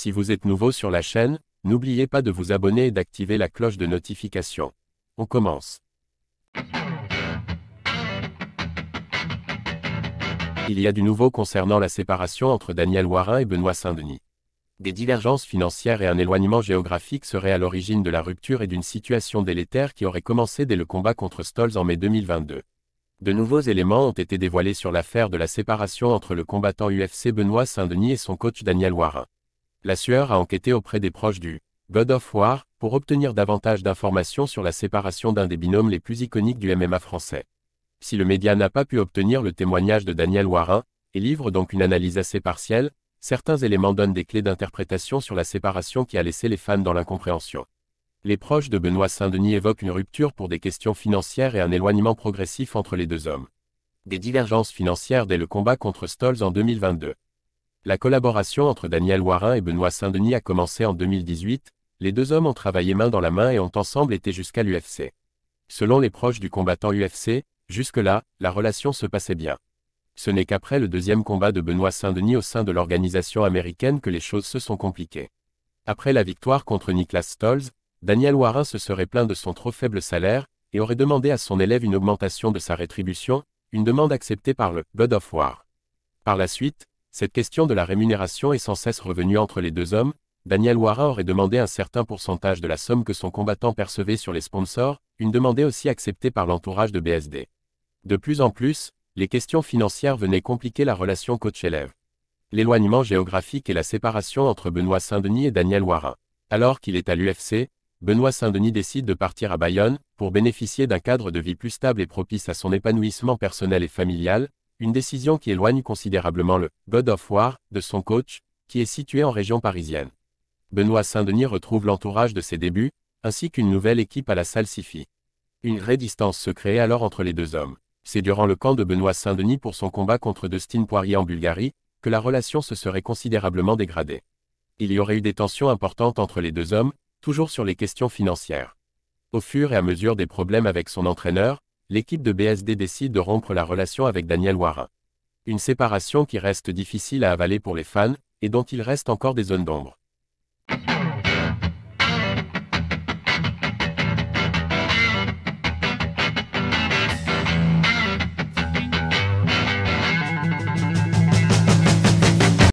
Si vous êtes nouveau sur la chaîne, n'oubliez pas de vous abonner et d'activer la cloche de notification. On commence. Il y a du nouveau concernant la séparation entre Daniel Warin et Benoît Saint-Denis. Des divergences financières et un éloignement géographique seraient à l'origine de la rupture et d'une situation délétère qui aurait commencé dès le combat contre Stolz en mai 2022. De nouveaux éléments ont été dévoilés sur l'affaire de la séparation entre le combattant UFC Benoît Saint-Denis et son coach Daniel Warin la sueur a enquêté auprès des proches du God of War pour obtenir davantage d'informations sur la séparation d'un des binômes les plus iconiques du MMA français. Si le média n'a pas pu obtenir le témoignage de Daniel Warin, et livre donc une analyse assez partielle, certains éléments donnent des clés d'interprétation sur la séparation qui a laissé les fans dans l'incompréhension. Les proches de Benoît Saint-Denis évoquent une rupture pour des questions financières et un éloignement progressif entre les deux hommes. Des divergences financières dès le combat contre Stolz en 2022. La collaboration entre Daniel Warin et Benoît Saint-Denis a commencé en 2018, les deux hommes ont travaillé main dans la main et ont ensemble été jusqu'à l'UFC. Selon les proches du combattant UFC, jusque-là, la relation se passait bien. Ce n'est qu'après le deuxième combat de Benoît Saint-Denis au sein de l'organisation américaine que les choses se sont compliquées. Après la victoire contre Niklas Stolz, Daniel Warin se serait plaint de son trop faible salaire, et aurait demandé à son élève une augmentation de sa rétribution, une demande acceptée par le Bud of War. Par la suite, cette question de la rémunération est sans cesse revenue entre les deux hommes, Daniel Warin aurait demandé un certain pourcentage de la somme que son combattant percevait sur les sponsors, une demande aussi acceptée par l'entourage de BSD. De plus en plus, les questions financières venaient compliquer la relation coach-élève. L'éloignement géographique et la séparation entre Benoît Saint-Denis et Daniel Warin. Alors qu'il est à l'UFC, Benoît Saint-Denis décide de partir à Bayonne, pour bénéficier d'un cadre de vie plus stable et propice à son épanouissement personnel et familial, une décision qui éloigne considérablement le God of War de son coach, qui est situé en région parisienne. Benoît Saint-Denis retrouve l'entourage de ses débuts, ainsi qu'une nouvelle équipe à la salle Sifi. Une vraie distance se crée alors entre les deux hommes. C'est durant le camp de Benoît Saint-Denis pour son combat contre Dustin Poirier en Bulgarie que la relation se serait considérablement dégradée. Il y aurait eu des tensions importantes entre les deux hommes, toujours sur les questions financières. Au fur et à mesure des problèmes avec son entraîneur, l'équipe de BSD décide de rompre la relation avec Daniel Warin. Une séparation qui reste difficile à avaler pour les fans, et dont il reste encore des zones d'ombre.